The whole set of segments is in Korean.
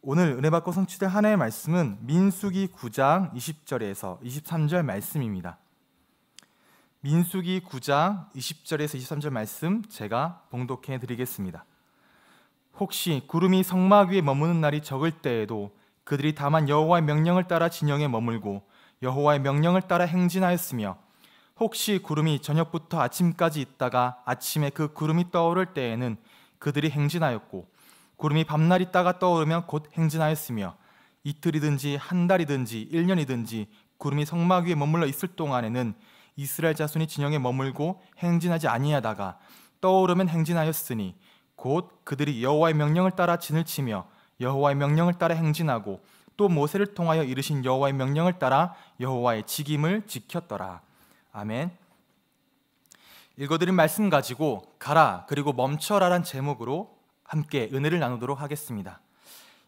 오늘 은혜 받고 성취될 하나의 말씀은 민수기 9장 20절에서 23절 말씀입니다. 민수기 9장 20절에서 23절 말씀 제가 봉독해 드리겠습니다. 혹시 구름이 성막 위에 머무는 날이 적을 때에도 그들이 다만 여호와의 명령을 따라 진영에 머물고 여호와의 명령을 따라 행진하였으며 혹시 구름이 저녁부터 아침까지 있다가 아침에 그 구름이 떠오를 때에는 그들이 행진하였고 구름이 밤날 있다가 떠오르면 곧 행진하였으며 이틀이든지 한 달이든지 1년이든지 구름이 성막 위에 머물러 있을 동안에는 이스라엘 자손이 진영에 머물고 행진하지 아니하다가 떠오르면 행진하였으니 곧 그들이 여호와의 명령을 따라 진을 치며 여호와의 명령을 따라 행진하고 또 모세를 통하여 이르신 여호와의 명령을 따라 여호와의 직임을 지켰더라. 아멘. 읽어드린 말씀 가지고 가라 그리고 멈춰라란 제목으로 함께 은혜를 나누도록 하겠습니다.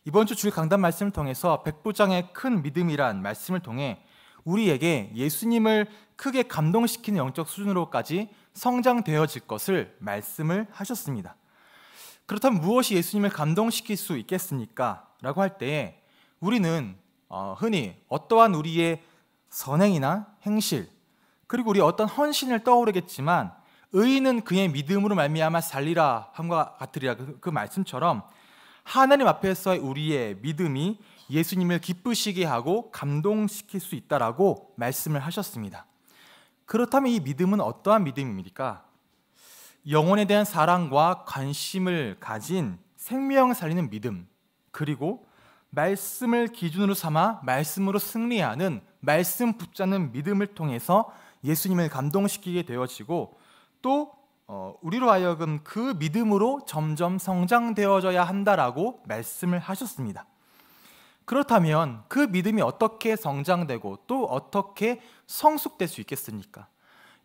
이번 주 주일 강단 말씀을 통해서 백부장의 큰 믿음이란 말씀을 통해 우리에게 예수님을 크게 감동시키는 영적 수준으로까지 성장되어질 것을 말씀을 하셨습니다. 그렇다면 무엇이 예수님을 감동시킬 수 있겠습니까? 라고 할 때에 우리는 어, 흔히 어떠한 우리의 선행이나 행실 그리고 우리 어떤 헌신을 떠오르겠지만 의인은 그의 믿음으로 말미암아 살리라 함과 같으리라 그, 그 말씀처럼 하나님 앞에서 우리의 믿음이 예수님을 기쁘시게 하고 감동시킬 수 있다라고 말씀을 하셨습니다. 그렇다면 이 믿음은 어떠한 믿음입니까? 영혼에 대한 사랑과 관심을 가진 생명 살리는 믿음 그리고 말씀을 기준으로 삼아 말씀으로 승리하는 말씀 붙잡는 믿음을 통해서 예수님을 감동시키게 되어지고 또 어, 우리로 하여금 그 믿음으로 점점 성장되어져야 한다라고 말씀을 하셨습니다. 그렇다면 그 믿음이 어떻게 성장되고 또 어떻게 성숙될 수 있겠습니까?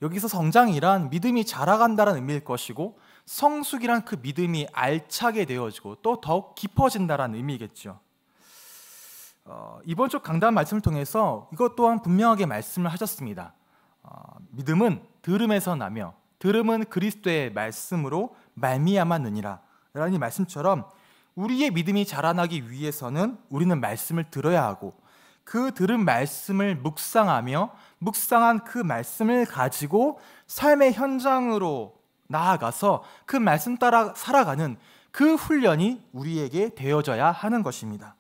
여기서 성장이란 믿음이 자라간다는 의미일 것이고 성숙이란 그 믿음이 알차게 되어지고 또 더욱 깊어진다는 의미겠죠. 어, 이번 주 강단 말씀을 통해서 이것 또한 분명하게 말씀을 하셨습니다. 어, 믿음은 들음에서 나며 들음은 그리스도의 말씀으로 말미암았느니라. 라는 말씀처럼 우리의 믿음이 자라나기 위해서는 우리는 말씀을 들어야 하고 그 들은 말씀을 묵상하며 묵상한 그 말씀을 가지고 삶의 현장으로 나아가서 그 말씀 따라 살아가는 그 훈련이 우리에게 되어져야 하는 것입니다.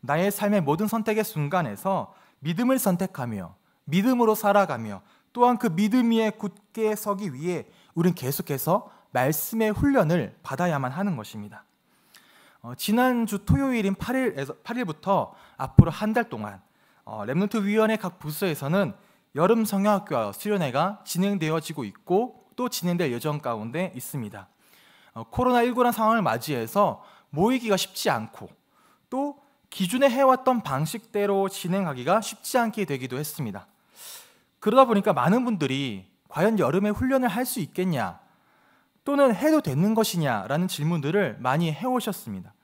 나의 삶의 모든 선택의 순간에서 믿음을 선택하며 믿음으로 살아가며 또한 그 믿음 위에 굳게 서기 위해 우린 계속해서 말씀의 훈련을 받아야만 하는 것입니다. 어, 지난주 토요일인 8일에서, 8일부터 앞으로 한 달 동안 어, 랩넌트 위원회 각 부서에서는 여름 성형학교 수련회가 진행되어지고 있고 또 진행될 예정 가운데 있습니다. 어, 코로나19란 상황을 맞이해서 모이기가 쉽지 않고 또 기존에 해왔던 방식대로 진행하기가 쉽지 않게 되기도 했습니다. 그러다 보니까 많은 분들이 과연 여름에 훈련을 할 수 있겠냐 또는 해도 되는 것이냐라는 질문들을 많이 해오셨습니다.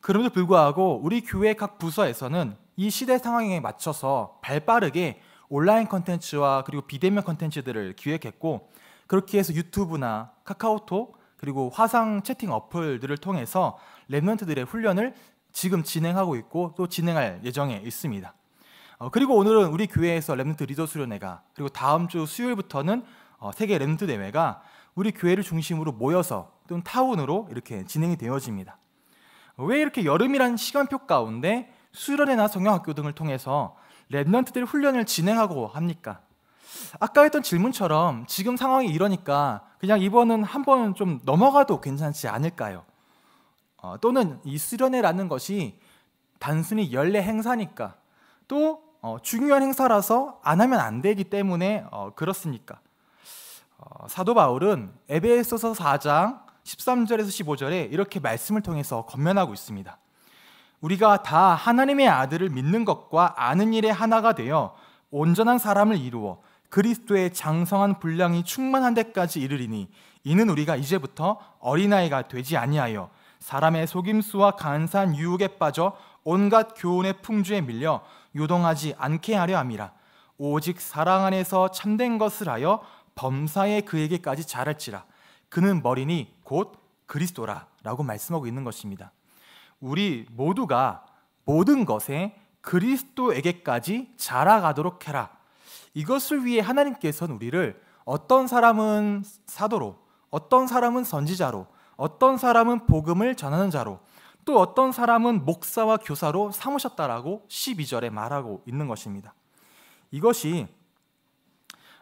그럼에도 불구하고 우리 교회 각 부서에서는 이 시대 상황에 맞춰서 발 빠르게 온라인 컨텐츠와 그리고 비대면 컨텐츠들을 기획했고 그렇게 해서 유튜브나 카카오톡 그리고 화상 채팅 어플들을 통해서 랩런트들의 훈련을 지금 진행하고 있고 또 진행할 예정에 있습니다. 어, 그리고 오늘은 우리 교회에서 렘넌트 리더 수련회가 그리고 다음 주 수요일부터는 어, 세계 렘넌트 대회가 우리 교회를 중심으로 모여서 또는 타운으로 이렇게 진행이 되어집니다. 왜 이렇게 여름이란 시간표 가운데 수련회나 성형학교 등을 통해서 랩런트들 훈련을 진행하고 합니까? 아까 했던 질문처럼 지금 상황이 이러니까 그냥 이번은 한번 좀 넘어가도 괜찮지 않을까요? 어, 또는 이 수련회라는 것이 단순히 연례 행사니까 또 어, 중요한 행사라서 안 하면 안 되기 때문에 어, 그렇습니까? 어, 사도 바울은 에베소서 4장 13절에서 15절에 이렇게 말씀을 통해서 건면하고 있습니다. 우리가 다 하나님의 아들을 믿는 것과 아는 일에 하나가 되어 온전한 사람을 이루어 그리스도의 장성한 분량이 충만한 데까지 이르리니 이는 우리가 이제부터 어린아이가 되지 아니하여 사람의 속임수와 간산 유혹에 빠져 온갖 교훈의 풍주에 밀려 요동하지 않게 하려 함이라 오직 사랑 안에서 참된 것을 하여 범사에 그에게까지 자랄지라 그는 머리니 곧 그리스도라라고 말씀하고 있는 것입니다. 우리 모두가 모든 것에 그리스도에게까지 자라가도록 해라. 이것을 위해 하나님께서는 우리를 어떤 사람은 사도로, 어떤 사람은 선지자로, 어떤 사람은 복음을 전하는 자로, 또 어떤 사람은 목사와 교사로 삼으셨다라고 12절에 말하고 있는 것입니다. 이것이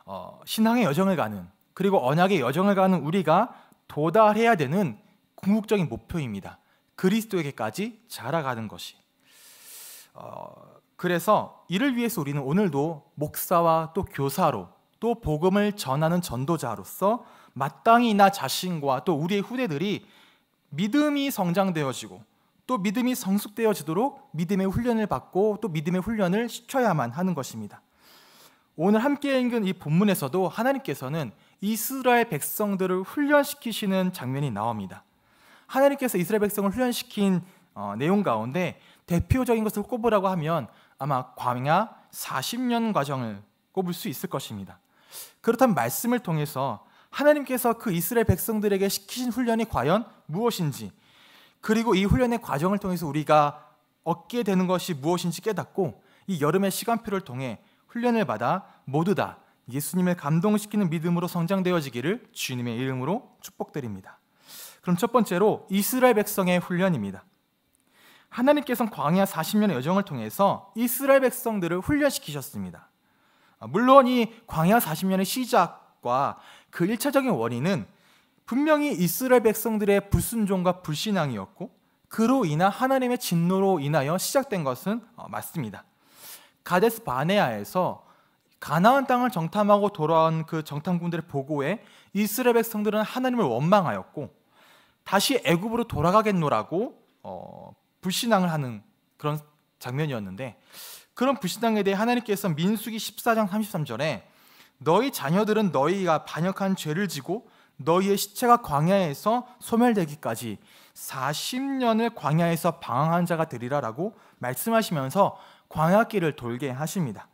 어, 신앙의 여정을 가는 그리고 언약의 여정을 가는 우리가 도달해야 되는 궁극적인 목표입니다. 그리스도에게까지 자라가는 것이. 어, 그래서 이를 위해서 우리는 오늘도 목사와 또 교사로 또 복음을 전하는 전도자로서 마땅히 나 자신과 또 우리의 후대들이 믿음이 성장되어지고 또 믿음이 성숙되어지도록 믿음의 훈련을 받고 또 믿음의 훈련을 시켜야만 하는 것입니다. 오늘 함께 읽은 이 본문에서도 하나님께서는 이스라엘 백성들을 훈련시키시는 장면이 나옵니다. 하나님께서 이스라엘 백성을 훈련시킨 어, 내용 가운데 대표적인 것을 꼽으라고 하면 아마 광야 40년 과정을 꼽을 수 있을 것입니다. 그렇다면 말씀을 통해서 하나님께서 그 이스라엘 백성들에게 시키신 훈련이 과연 무엇인지 그리고 이 훈련의 과정을 통해서 우리가 얻게 되는 것이 무엇인지 깨닫고 이 여름의 시간표를 통해 훈련을 받아 모두 다 예수님을 감동시키는 믿음으로 성장되어지기를 주님의 이름으로 축복드립니다. 그럼 첫 번째로 이스라엘 백성의 훈련입니다. 하나님께서는 광야 40년의 여정을 통해서 이스라엘 백성들을 훈련시키셨습니다. 물론 이 광야 40년의 시작과 그 1차적인 원인은 분명히 이스라엘 백성들의 불순종과 불신앙이었고 그로 인한 하나님의 진노로 인하여 시작된 것은 어, 맞습니다. 가데스 바네아에서 가나안 땅을 정탐하고 돌아온 그 정탐꾼들의 보고에 이스라엘 백성들은 하나님을 원망하였고 다시 애굽으로 돌아가겠노라고 어, 불신앙을 하는 그런 장면이었는데 그런 불신앙에 대해 하나님께서 민수기 14장 33절에 너희 자녀들은 너희가 반역한 죄를 지고 너희의 시체가 광야에서 소멸되기까지 40년을 광야에서 방황한 자가 되리라라고 말씀하시면서 광야길을 돌게 하십니다.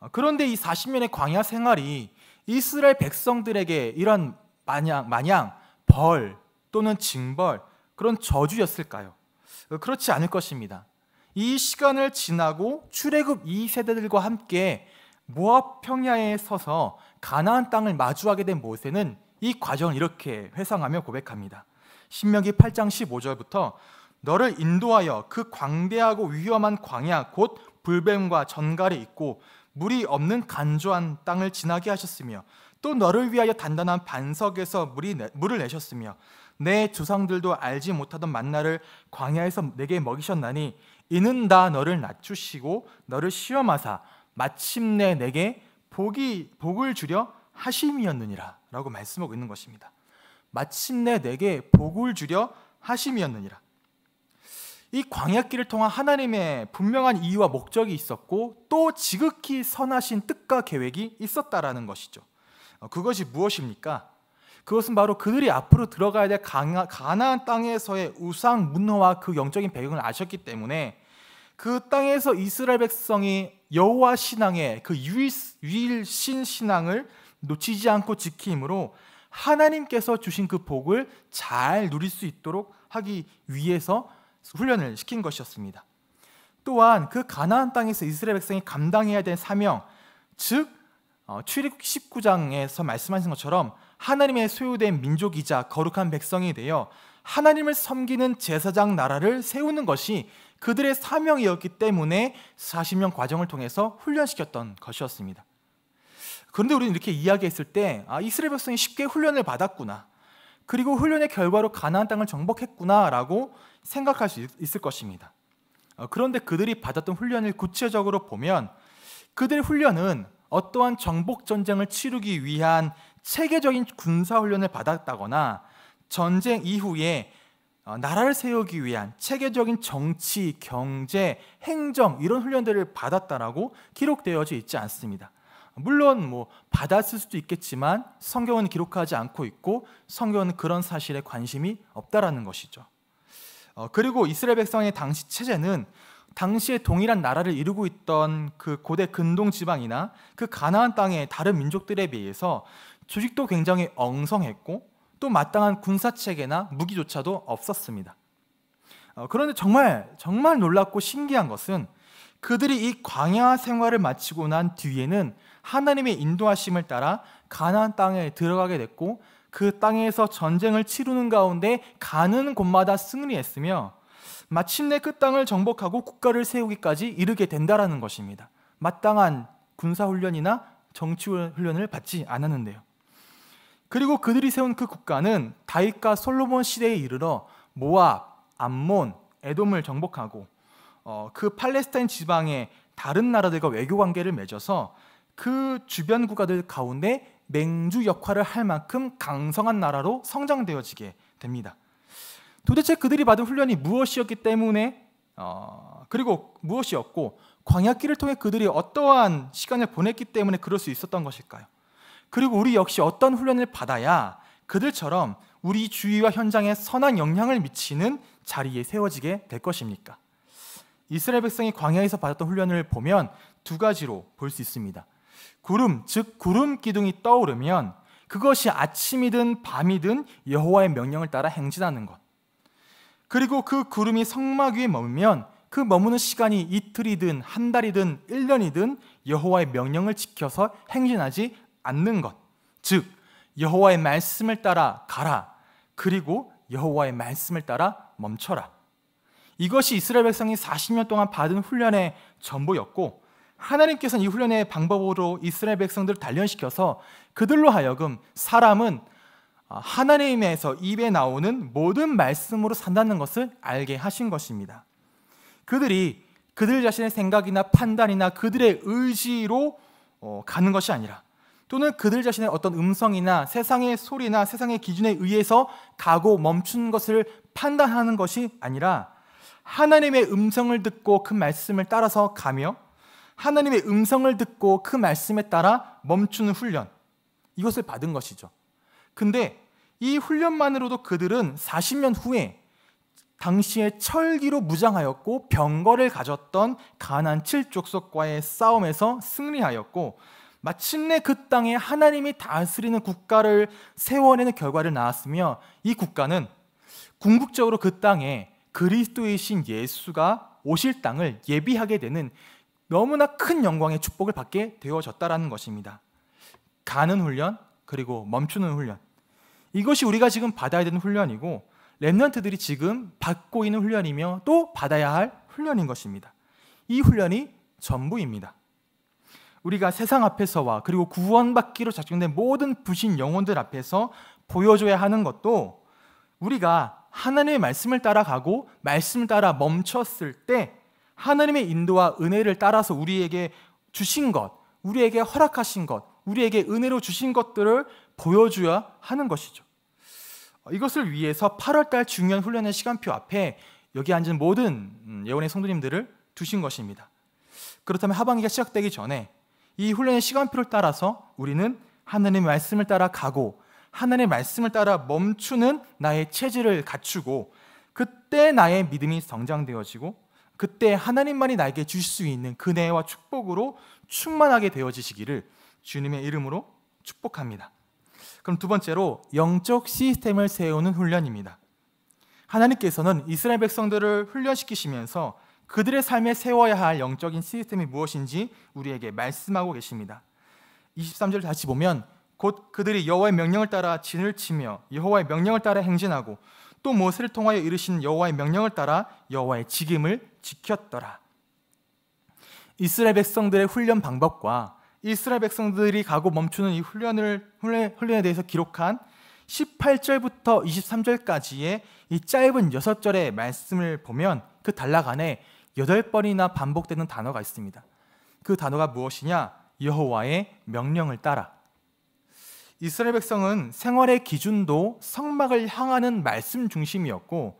어, 그런데 이 40년의 광야 생활이 이스라엘 백성들에게 이런 마냥 마냥 벌 또는 징벌 그런 저주였을까요? 어, 그렇지 않을 것입니다. 이 시간을 지나고 출애굽 이세대들과 함께 모압 평야에 서서 가나안 땅을 마주하게 된 모세는 이 과정을 이렇게 회상하며 고백합니다. 신명기 8장 15절부터 너를 인도하여 그 광대하고 위험한 광야 곧 불뱀과 전갈이 있고 물이 없는 간조한 땅을 지나게 하셨으며 또 너를 위하여 단단한 반석에서 물이 내, 물을 내셨으며 내 조상들도 알지 못하던 만나를 광야에서 내게 먹이셨나니 이는 다 너를 낮추시고 너를 시험하사 마침내 내게 복이 복을 주려 하심이었느니라. 라고 말씀하고 있는 것입니다. 마침내 내게 복을 주려 하심이었느니라. 이 광약길을 통한 하나님의 분명한 이유와 목적이 있었고 또 지극히 선하신 뜻과 계획이 있었다라는 것이죠. 어, 그것이 무엇입니까? 그것은 바로 그들이 앞으로 들어가야 될 가나안 땅에서의 우상 문화와 그 영적인 배경을 아셨기 때문에 그 땅에서 이스라엘 백성이 여호와 신앙의 그 유일, 유일신 신앙을 놓치지 않고 지킴으로 하나님께서 주신 그 복을 잘 누릴 수 있도록 하기 위해서 훈련을 시킨 것이었습니다. 또한 그 가나안 땅에서 이스라엘 백성이 감당해야 될 사명, 즉 어, 출애굽 19장에서 말씀하신 것처럼 하나님의 소유된 민족이자 거룩한 백성이 되어 하나님을 섬기는 제사장 나라를 세우는 것이 그들의 사명이었기 때문에 40년 과정을 통해서 훈련시켰던 것이었습니다. 그런데 우리는 이렇게 이야기했을 때 아, 이스라엘 백성이 쉽게 훈련을 받았구나. 그리고 훈련의 결과로 가나안 땅을 정복했구나라고 생각할 수 있을 것입니다. 어, 그런데 그들이 받았던 훈련을 구체적으로 보면 그들의 훈련은 어떠한 정복 전쟁을 치르기 위한 체계적인 군사 훈련을 받았다거나 전쟁 이후에 어, 나라를 세우기 위한 체계적인 정치, 경제, 행정 이런 훈련들을 받았다라고 기록되어져 있지 않습니다. 물론 뭐 받았을 수도 있겠지만 성경은 기록하지 않고 있고 성경은 그런 사실에 관심이 없다라는 것이죠. 어, 그리고 이스라엘 백성의 당시 체제는 당시에 동일한 나라를 이루고 있던 그 고대 근동 지방이나 그 가나안 땅의 다른 민족들에 비해서 조직도 굉장히 엉성했고 또 마땅한 군사 체계나 무기조차도 없었습니다. 어, 그런데 정말 정말 놀랍고 신기한 것은 그들이 이 광야 생활을 마치고 난 뒤에는 하나님의 인도하심을 따라 가나안 땅에 들어가게 됐고 그 땅에서 전쟁을 치르는 가운데 가는 곳마다 승리했으며 마침내 그 땅을 정복하고 국가를 세우기까지 이르게 된다라는 것입니다. 마땅한 군사 훈련이나 정치 훈련을 받지 않았는데요. 그리고 그들이 세운 그 국가는 다윗과 솔로몬 시대에 이르러 모압, 암몬, 에돔을 정복하고 어, 그 팔레스타인 지방의 다른 나라들과 외교 관계를 맺어서 그 주변 국가들 가운데 맹주 역할을 할 만큼 강성한 나라로 성장되어지게 됩니다. 도대체 그들이 받은 훈련이 무엇이었기 때문에 어, 그리고 무엇이었고 광야길을 통해 그들이 어떠한 시간을 보냈기 때문에 그럴 수 있었던 것일까요? 그리고 우리 역시 어떤 훈련을 받아야 그들처럼 우리 주위와 현장에 선한 영향을 미치는 자리에 세워지게 될 것입니까? 이스라엘 백성이 광야에서 받았던 훈련을 보면 두 가지로 볼 수 있습니다. 구름 즉 구름 기둥이 떠오르면 그것이 아침이든 밤이든 여호와의 명령을 따라 행진하는 것. 그리고 그 구름이 성막 위에 머물면 그 머무는 시간이 이틀이든 한 달이든 1년이든 여호와의 명령을 지켜서 행진하지 않는 것. 즉 여호와의 말씀을 따라 가라. 그리고 여호와의 말씀을 따라 멈춰라. 이것이 이스라엘 백성이 40년 동안 받은 훈련의 전부였고 하나님께서는 이 훈련의 방법으로 이스라엘 백성들을 단련시켜서 그들로 하여금 사람은 아, 하나님에서 입에 나오는 모든 말씀으로 산다는 것을 알게 하신 것입니다. 그들이 그들 자신의 생각이나 판단이나 그들의 의지로 어, 가는 것이 아니라 또는 그들 자신의 어떤 음성이나 세상의 소리나 세상의 기준에 의해서 가고 멈춘 것을 판단하는 것이 아니라 하나님의 음성을 듣고 그 말씀을 따라서 가며 하나님의 음성을 듣고 그 말씀에 따라 멈추는 훈련. 이것을 받은 것이죠. 근데 이 훈련만으로도 그들은 40년 후에 당시에 철기로 무장하였고 병거를 가졌던 가난 칠족속과의 싸움에서 승리하였고 마침내 그 땅에 하나님이 다스리는 국가를 세워내는 결과를 낳았으며 이 국가는 궁극적으로 그 땅에 그리스도의 신 예수가 오실 땅을 예비하게 되는 너무나 큰 영광의 축복을 받게 되어졌다라는 것입니다. 가는 훈련 그리고 멈추는 훈련 이것이 우리가 지금 받아야 되는 훈련이고 랩런트들이 지금 받고 있는 훈련이며 또 받아야 할 훈련인 것입니다. 이 훈련이 전부입니다. 우리가 세상 앞에서와 그리고 구원받기로 작정된 모든 부신 영혼들 앞에서 보여줘야 하는 것도 우리가 하나님의 말씀을 따라가고 말씀을 따라 멈췄을 때 하나님의 인도와 은혜를 따라서 우리에게 주신 것, 우리에게 허락하신 것, 우리에게 은혜로 주신 것들을 보여줘야 하는 것이죠. 어, 이것을 위해서 8월달 중요한 훈련의 시간표 앞에 여기 앉은 모든 음, 예원의 성도님들을 두신 것입니다. 그렇다면 하반기가 시작되기 전에 이 훈련의 시간표를 따라서 우리는 하나님의 말씀을 따라 가고 하나님의 말씀을 따라 멈추는 나의 체질을 갖추고 그때 나의 믿음이 성장되어지고 그때 하나님만이 나에게 주실 수 있는 그혜와 축복으로 충만하게 되어지시기를 주님의 이름으로 축복합니다. 그럼 두 번째로 영적 시스템을 세우는 훈련입니다. 하나님께서는 이스라엘 백성들을 훈련시키시면서 그들의 삶에 세워야 할 영적인 시스템이 무엇인지 우리에게 말씀하고 계십니다. 23절 다시 보면 곧 그들이 여호와의 명령을 따라 진을 치며 여호와의 명령을 따라 행진하고 또 모세를 통하여 이르신 여호와의 명령을 따라 여호와의 지임을 지켰더라. 이스라엘 백성들의 훈련 방법과 이스라엘 백성들이 가고 멈추는 이 훈련을 훈련에 대해서 기록한 18절부터 23절까지의 이 짧은 6절의 말씀을 보면 그 단락 안에 8번이나 반복되는 단어가 있습니다. 그 단어가 무엇이냐? 여호와의 명령을 따라. 이스라엘 백성은 생활의 기준도 성막을 향하는 말씀 중심이었고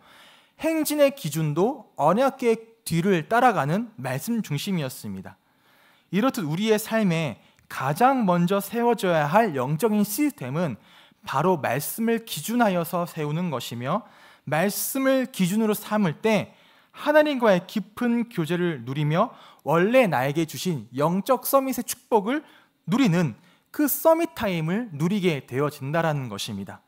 행진의 기준도 언약계의 뒤를 따라가는 말씀 중심이었습니다. 이렇듯 우리의 삶에 가장 먼저 세워져야 할 영적인 시스템은 바로 말씀을 기준하여서 세우는 것이며 말씀을 기준으로 삼을 때 하나님과의 깊은 교제를 누리며 원래 나에게 주신 영적 서밋의 축복을 누리는 그 서밋 타임을 누리게 되어진다라는 것입니다.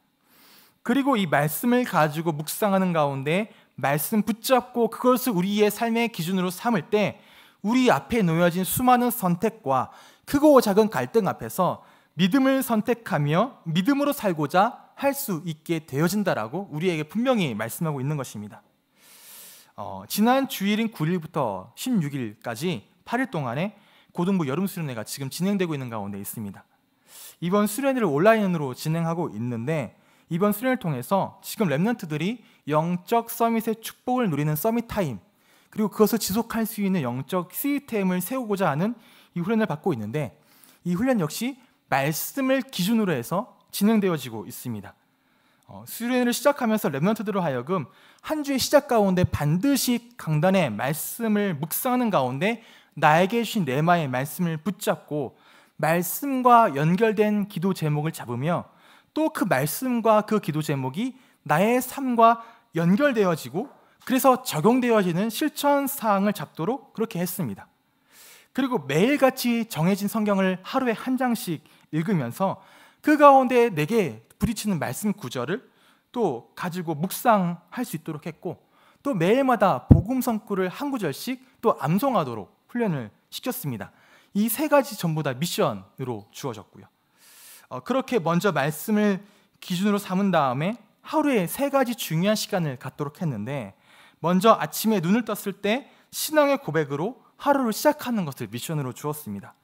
그리고 이 말씀을 가지고 묵상하는 가운데 말씀 붙잡고 그것을 우리의 삶의 기준으로 삼을 때 우리 앞에 놓여진 수많은 선택과 크고 작은 갈등 앞에서 믿음을 선택하며 믿음으로 살고자 할 수 있게 되어진다라고 우리에게 분명히 말씀하고 있는 것입니다. 어, 지난 주일인 9일부터 16일까지 8일 동안에 고등부 여름 수련회가 지금 진행되고 있는 가운데 있습니다. 이번 수련회를 온라인으로 진행하고 있는데 이번 수련회를 통해서 지금 랩런트들이 영적 서밋의 축복을 누리는 서밋 타임 그리고 그것을 지속할 수 있는 영적 시스템을 세우고자 하는 이 훈련을 받고 있는데 이 훈련 역시 말씀을 기준으로 해서 진행되어지고 있습니다. 어, 수련회를 시작하면서 랩런트들로 하여금 한 주의 시작 가운데 반드시 강단의 말씀을 묵상하는 가운데 나에게 주신 네마의 말씀을 붙잡고 말씀과 연결된 기도 제목을 잡으며 또 그 말씀과 그 기도 제목이 나의 삶과 연결되어지고 그래서 적용되어지는 실천 사항을 잡도록 그렇게 했습니다. 그리고 매일같이 정해진 성경을 하루에 한 장씩 읽으면서 그 가운데 내게 부딪히는 말씀 구절을 또 가지고 묵상할 수 있도록 했고 또 매일마다 복음 성구를 한 구절씩 또 암송하도록 훈련을 시켰습니다. 이세 가지 전부 다 미션으로 주어졌고요. 어, 그렇게 먼저 말씀을 기준으로 삼은 다음에 하루에 세 가지 중요한 시간을 갖도록 했는데 먼저 아침에 눈을 떴을 때 신앙의 고백으로 하루를 시작하는 것을 미션으로 주었습니다.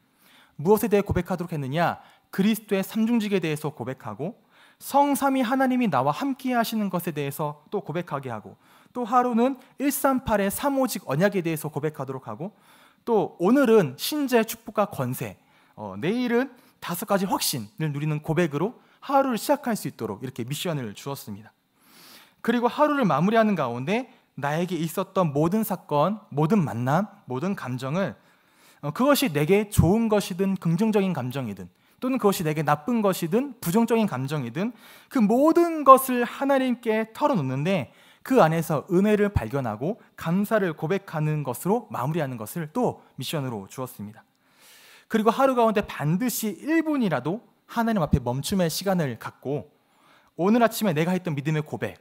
무엇에 대해 고백하도록 했느냐? 그리스도의 삼중직에 대해서 고백하고 성삼위 하나님이 나와 함께 하시는 것에 대해서 또 고백하게 하고 또 하루는 138의 삼오직 언약에 대해서 고백하도록 하고 또 오늘은 신재 축복과 권세, 어, 내일은 다섯 가지 확신을 누리는 고백으로 하루를 시작할 수 있도록 이렇게 미션을 주었습니다. 그리고 하루를 마무리하는 가운데 나에게 있었던 모든 사건, 모든 만남, 모든 감정을 어, 그것이 내게 좋은 것이든 긍정적인 감정이든 또는 그것이 내게 나쁜 것이든 부정적인 감정이든 그 모든 것을 하나님께 털어놓는데 그 안에서 은혜를 발견하고 감사를 고백하는 것으로 마무리하는 것을 또 미션으로 주었습니다. 그리고 하루 가운데 반드시 1분이라도 하나님 앞에 멈춤의 시간을 갖고 오늘 아침에 내가 했던 믿음의 고백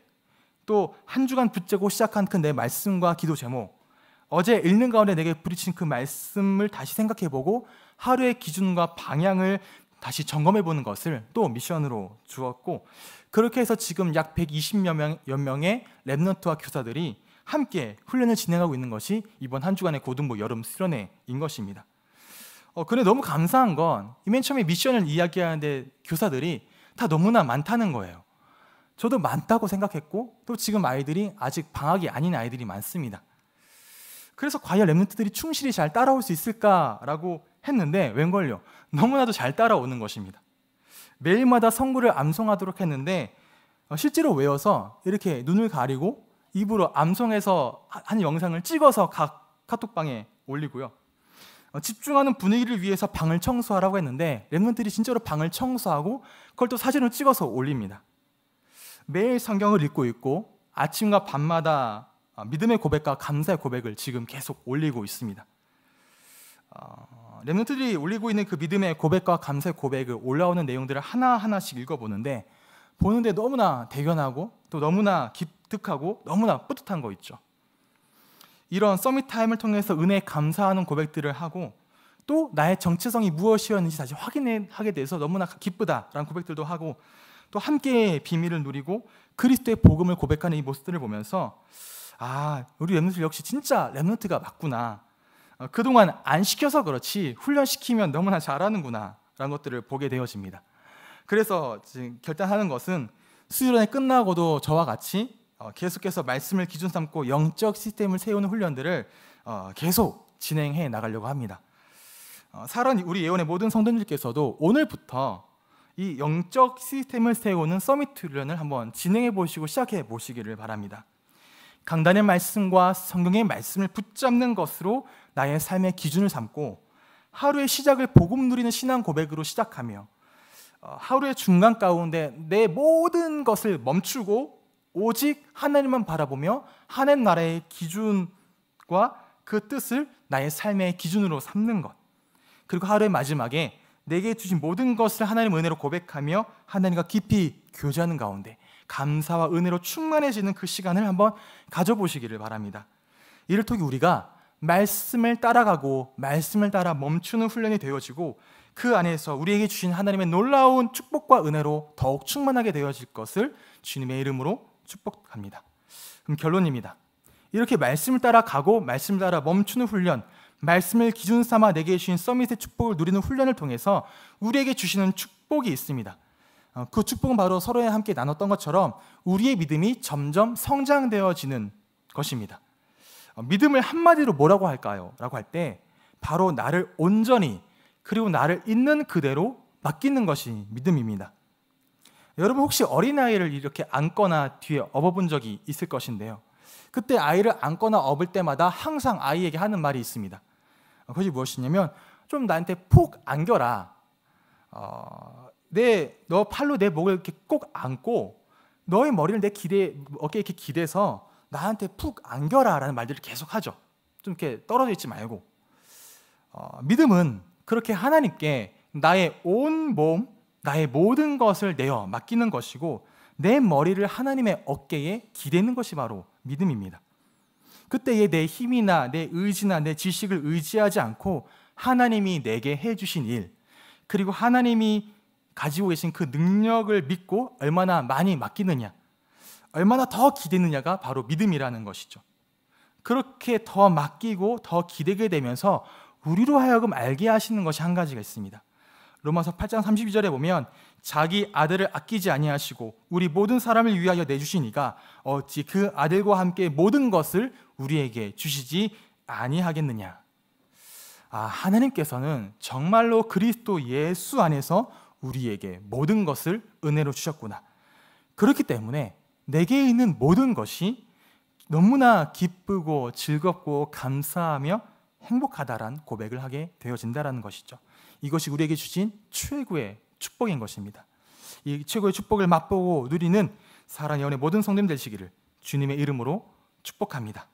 또 한 주간 붙잡고 시작한 그 내 말씀과 기도 제목 어제 읽는 가운데 내게 부딪힌 그 말씀을 다시 생각해보고 하루의 기준과 방향을 다시 점검해 보는 것을 또 미션으로 주었고 그렇게 해서 지금 약 120여 명, 의 랩넌트와 교사들이 함께 훈련을 진행하고 있는 것이 이번 한 주간의 고등부 여름 수련회인 것입니다. 어, 근데 너무 감사한 건맨 처음에 미션을 이야기하는데 교사들이 다 너무나 많다는 거예요. 저도 많다고 생각했고 또 지금 아이들이 아직 방학이 아닌 아이들이 많습니다. 그래서 과연 랩넌트들이 충실히 잘 따라올 수 있을까라고 했는데 웬걸요. 너무나도 잘 따라오는 것입니다. 매일마다 성구를 암송하도록 했는데 어, 실제로 외워서 이렇게 눈을 가리고 입으로 암송해서 한 영상을 찍어서 각 카톡방에 올리고요. 어, 집중하는 분위기를 위해서 방을 청소하라고 했는데 랩몬들이 진짜로 방을 청소하고 그걸 또사진으 찍어서 올립니다. 매일 성경을 읽고 있고 아침과 밤마다 어, 믿음의 고백과 감사의 고백을 지금 계속 올리고 있습니다. 어... 렘넌트들이 올리고 있는 그 믿음의 고백과 감사의 고백을 올라오는 내용들을 하나하나씩 읽어보는데 보는데 너무나 대견하고 또 너무나 기특하고 너무나 뿌듯한 거 있죠. 이런 서밋 타임을 통해서 은혜 감사하는 고백들을 하고 또 나의 정체성이 무엇이었는지 다시 확인하게 돼서 너무나 기쁘다라는 고백들도 하고 또함께 비밀을 누리고 그리스도의 복음을 고백하는 이 모습들을 보면서 아 우리 렘넌트 역시 진짜 렘넌트가 맞구나 어, 그동안 안 시켜서 그렇지 훈련시키면 너무나 잘하는구나 라는 것들을 보게 되어집니다. 그래서 지금 결단하는 것은 수련회 끝나고도 저와 같이 어, 계속해서 말씀을 기준 삼고 영적 시스템을 세우는 훈련들을 어, 계속 진행해 나가려고 합니다. 사런 우리 예원의 모든 성도님들께서도 오늘부터 이 영적 시스템을 세우는 서밋 훈련을 한번 진행해 보시고 시작해 보시기를 바랍니다. 강단의 말씀과 성경의 말씀을 붙잡는 것으로 나의 삶의 기준을 삼고 하루의 시작을 복음 누리는 신앙 고백으로 시작하며 어, 하루의 중간 가운데 내 모든 것을 멈추고 오직 하나님만 바라보며 하나님 나라의 기준과 그 뜻을 나의 삶의 기준으로 삼는 것. 그리고 하루의 마지막에 내게 주신 모든 것을 하나님 은혜로 고백하며 하나님과 깊이 교제하는 가운데 감사와 은혜로 충만해지는 그 시간을 한번 가져보시기를 바랍니다. 이를 통해 우리가 말씀을 따라가고 말씀을 따라 멈추는 훈련이 되어지고 그 안에서 우리에게 주신 하나님의 놀라운 축복과 은혜로 더욱 충만하게 되어질 것을 주님의 이름으로 축복합니다. 그럼 결론입니다. 이렇게 말씀을 따라가고 말씀을 따라 멈추는 훈련, 말씀을 기준 삼아 내게 주신 서밋의 축복을 누리는 훈련을 통해서 우리에게 주시는 축복이 있습니다. 어, 그 축복은 바로 서로에 함께 나눴던 것처럼 우리의 믿음이 점점 성장되어지는 것입니다. 어, 믿음을 한마디로 뭐라고 할까요? 라고 할 때 바로 나를 온전히 그리고 나를 있는 그대로 맡기는 것이 믿음입니다. 여러분 혹시 어린아이를 이렇게 안거나 뒤에 업어본 적이 있을 것인데요. 그때 아이를 안거나 업을 때마다 항상 아이에게 하는 말이 있습니다. 어, 그것이 무엇이냐면 좀 나한테 폭 안겨라. 어, 내너 팔로 내 목을 이렇게 꼭 안고 너의 머리를 내 기대 어깨에 이렇게 기대서 나한테 푹 안겨라라는 말들을 계속하죠. 좀 이렇게 떨어져 있지 말고 어, 믿음은 그렇게 하나님께 나의 온 몸, 나의 모든 것을 내어 맡기는 것이고 내 머리를 하나님의 어깨에 기대는 것이 바로 믿음입니다. 그때의 내 힘이나 내 의지나 내 지식을 의지하지 않고 하나님이 내게 해주신 일, 그리고 하나님이 가지고 계신 그 능력을 믿고 얼마나 많이 맡기느냐, 얼마나 더 기대느냐가 바로 믿음이라는 것이죠. 그렇게 더 맡기고 더 기대게 되면서 우리로 하여금 알게 하시는 것이 한 가지가 있습니다. 로마서 8장 32절에 보면 자기 아들을 아끼지 아니하시고 우리 모든 사람을 위하여 내주시니가 어찌 그 아들과 함께 모든 것을 우리에게 주시지 아니하겠느냐. 아, 하나님께서는 정말로 그리스도 예수 안에서 우리에게 모든 것을 은혜로 주셨구나. 그렇기 때문에 내게 있는 모든 것이 너무나 기쁘고 즐겁고 감사하며 행복하다란 고백을 하게 되어진다라는 것이죠. 이것이 우리에게 주신 최고의 축복인 것입니다. 이 최고의 축복을 맛보고 누리는 사랑의 연의 모든 성님 되시기를 주님의 이름으로 축복합니다.